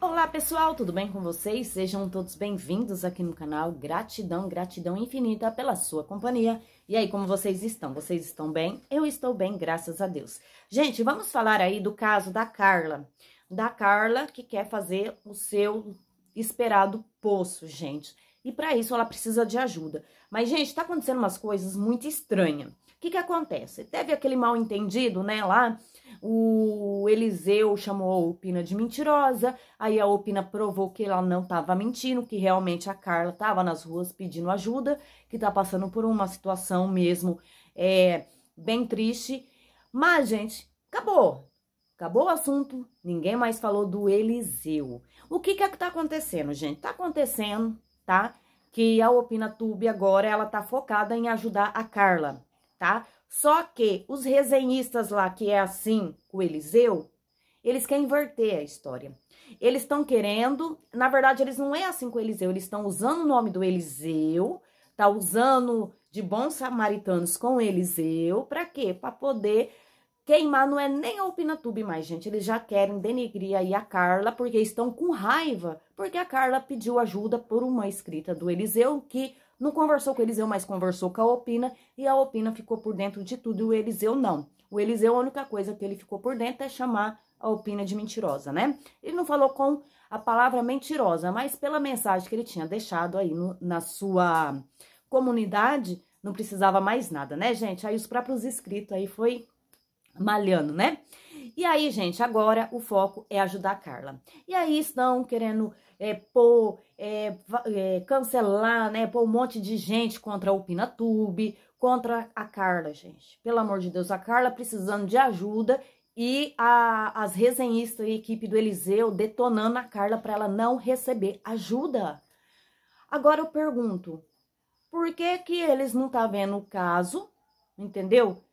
Olá pessoal, tudo bem com vocês? Sejam todos bem-vindos aqui no canal. Gratidão, gratidão infinita pela sua companhia. E aí, como vocês estão? Vocês estão bem? Eu estou bem, graças a Deus. Gente, vamos falar aí do caso da Carla. Da Carla que quer fazer o seu esperado poço, gente. E para isso ela precisa de ajuda. Mas, gente, tá acontecendo umas coisas muito estranhas. O que que acontece? Teve aquele mal entendido, né, lá o Eliseu chamou a Opina de mentirosa, aí a Opina provou que ela não estava mentindo, que realmente a Carla estava nas ruas pedindo ajuda, que está passando por uma situação mesmo é, bem triste. Mas, gente, acabou. Acabou o assunto, ninguém mais falou do Eliseu. O que que é que tá acontecendo, gente? Tá acontecendo, tá? Que a Opina Tube agora, ela tá focada em ajudar a Carla tá? Só que os resenhistas lá, que é assim o Eliseu, eles querem inverter a história. Eles estão querendo, na verdade, eles não é assim com o Eliseu, eles estão usando o nome do Eliseu, tá usando de bons samaritanos com Eliseu, para quê? Para poder queimar, não é nem a Opinatube mais, gente, eles já querem denegrir aí a Carla, porque estão com raiva, porque a Carla pediu ajuda por uma escrita do Eliseu que não conversou com o Eliseu, mas conversou com a Opina e a Opina ficou por dentro de tudo e o Eliseu não. O Eliseu, a única coisa que ele ficou por dentro é chamar a Opina de mentirosa, né? Ele não falou com a palavra mentirosa, mas pela mensagem que ele tinha deixado aí no, na sua comunidade, não precisava mais nada, né, gente? Aí os próprios inscritos aí foi malhando, né? E aí, gente, agora o foco é ajudar a Carla. E aí estão querendo é, pôr, é, é, cancelar, né, pôr um monte de gente contra o Tube, contra a Carla, gente. Pelo amor de Deus, a Carla precisando de ajuda e a, as resenhistas e a equipe do Eliseu detonando a Carla para ela não receber ajuda. Agora eu pergunto, por que que eles não tá vendo o caso, entendeu?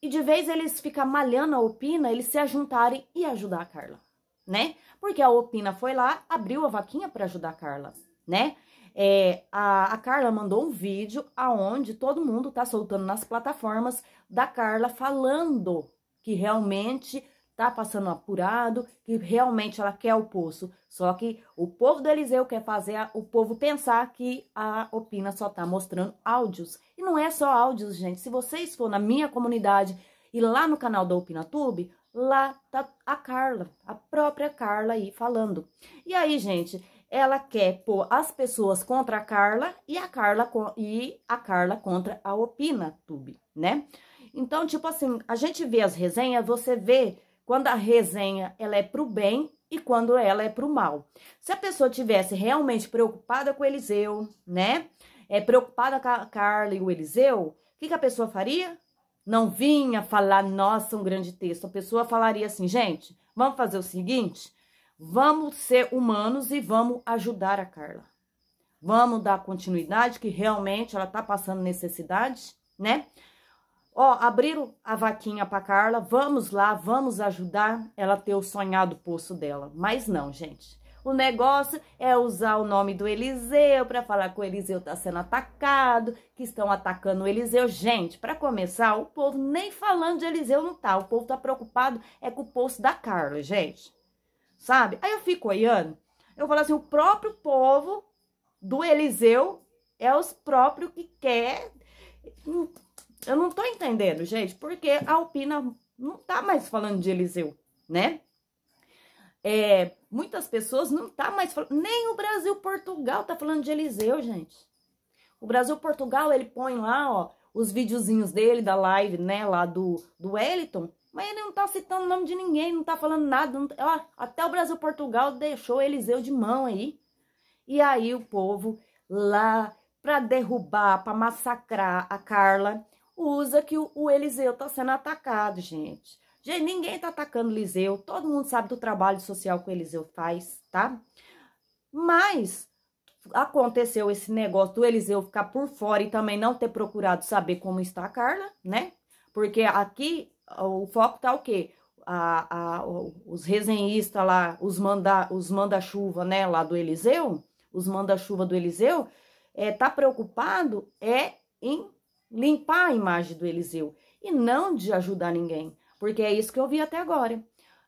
e de vez eles ficar malhando a Opina, eles se ajuntarem e ajudar a Carla, né? Porque a Opina foi lá, abriu a vaquinha para ajudar a Carla, né? É, a, a, Carla mandou um vídeo aonde todo mundo tá soltando nas plataformas da Carla falando que realmente tá passando apurado, que realmente ela quer o poço. Só que o povo do Eliseu quer fazer o povo pensar que a Opina só tá mostrando áudios. E não é só áudios, gente. Se vocês for na minha comunidade e lá no canal da OpinaTube, lá tá a Carla, a própria Carla aí falando. E aí, gente, ela quer pôr as pessoas contra a Carla e a Carla, e a Carla contra a Opina Tube, né? Então, tipo assim, a gente vê as resenhas, você vê quando a resenha ela é para o bem e quando ela é para o mal. Se a pessoa tivesse realmente preocupada com o Eliseu, né? É preocupada com a Carla e o Eliseu, o que, que a pessoa faria? Não vinha falar, nossa, um grande texto. A pessoa falaria assim, gente, vamos fazer o seguinte: vamos ser humanos e vamos ajudar a Carla. Vamos dar continuidade, que realmente ela está passando necessidade, né? Ó, abriram a vaquinha pra Carla, vamos lá, vamos ajudar ela ter o sonhado poço dela. Mas não, gente. O negócio é usar o nome do Eliseu para falar que o Eliseu tá sendo atacado, que estão atacando o Eliseu. Gente, para começar, o povo nem falando de Eliseu não tá. O povo tá preocupado é com o poço da Carla, gente. Sabe? Aí eu fico olhando, eu falo assim, o próprio povo do Eliseu é os próprios que quer eu não tô entendendo, gente, porque a Alpina não tá mais falando de Eliseu, né? É, muitas pessoas não tá mais falando, nem o Brasil Portugal tá falando de Eliseu, gente. O Brasil Portugal, ele põe lá, ó, os videozinhos dele da live, né, lá do do Wellington, mas ele não tá citando o nome de ninguém, não tá falando nada, não, tá, ó, até o Brasil Portugal deixou Eliseu de mão aí. E aí o povo lá para derrubar, para massacrar a Carla, usa que o, o Eliseu está sendo atacado, gente. Gente, ninguém está atacando o Eliseu, todo mundo sabe do trabalho social que o Eliseu faz, tá? Mas aconteceu esse negócio do Eliseu ficar por fora e também não ter procurado saber como está a Carla, né? Porque aqui o foco tá o quê? A, a, os resenhistas lá, os manda, os manda-chuva, né, lá do Eliseu, os manda-chuva do Eliseu, é, tá preocupado é em limpar a imagem do Eliseu e não de ajudar ninguém, porque é isso que eu vi até agora.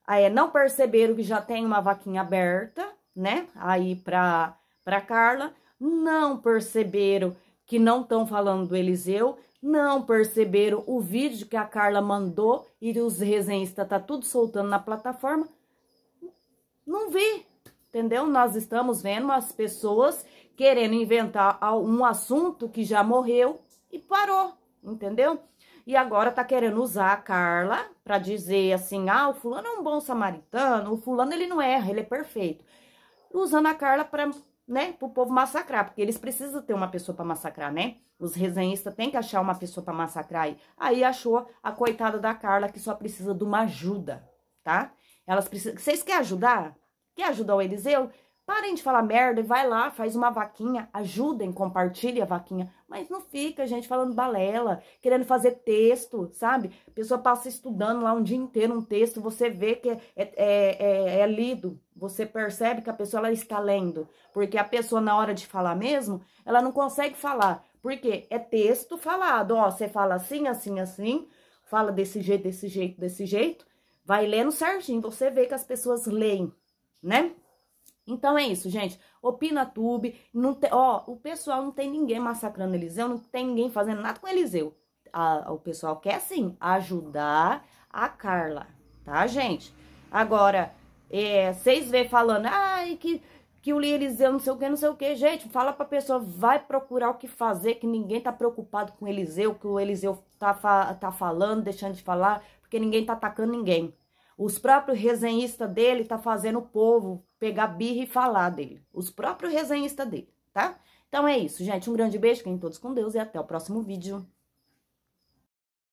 Aí é não perceberam que já tem uma vaquinha aberta, né? Aí para para Carla, não perceberam que não estão falando do Eliseu, não perceberam o vídeo que a Carla mandou e os resenhistas tá tudo soltando na plataforma. Não vi, entendeu? Nós estamos vendo as pessoas querendo inventar um assunto que já morreu e parou, entendeu? E agora tá querendo usar a Carla para dizer assim: "Ah, o fulano é um bom samaritano, o fulano ele não erra, ele é perfeito". Usando a Carla para, né, pro povo massacrar, porque eles precisam ter uma pessoa para massacrar, né? Os resenhistas têm que achar uma pessoa para massacrar aí. Aí achou a coitada da Carla que só precisa de uma ajuda, tá? Elas precisam. Vocês querem ajudar? Quer ajudar o Eliseu? Parem de falar merda e vai lá, faz uma vaquinha, ajudem, compartilhe a vaquinha. Mas não fica, gente, falando balela, querendo fazer texto, sabe? A pessoa passa estudando lá um dia inteiro um texto, você vê que é, é, é, é lido, você percebe que a pessoa ela está lendo. Porque a pessoa, na hora de falar mesmo, ela não consegue falar. Porque é texto falado, ó, você fala assim, assim, assim, fala desse jeito, desse jeito, desse jeito, vai lendo certinho, você vê que as pessoas leem, né? Então é isso, gente. Opina Tube. Não te, ó, o pessoal não tem ninguém massacrando Eliseu, não tem ninguém fazendo nada com Eliseu. A, o pessoal quer sim ajudar a Carla, tá, gente? Agora, é, vocês vê falando, ai, que, que o Eliseu não sei o que, não sei o que. Gente, fala pra pessoa, vai procurar o que fazer, que ninguém tá preocupado com Eliseu, que o Eliseu tá, tá falando, deixando de falar, porque ninguém tá atacando ninguém. Os próprios resenhistas dele tá fazendo o povo pegar birra e falar dele. Os próprios resenhistas dele, tá? Então é isso, gente. Um grande beijo, fiquem todos com Deus e até o próximo vídeo.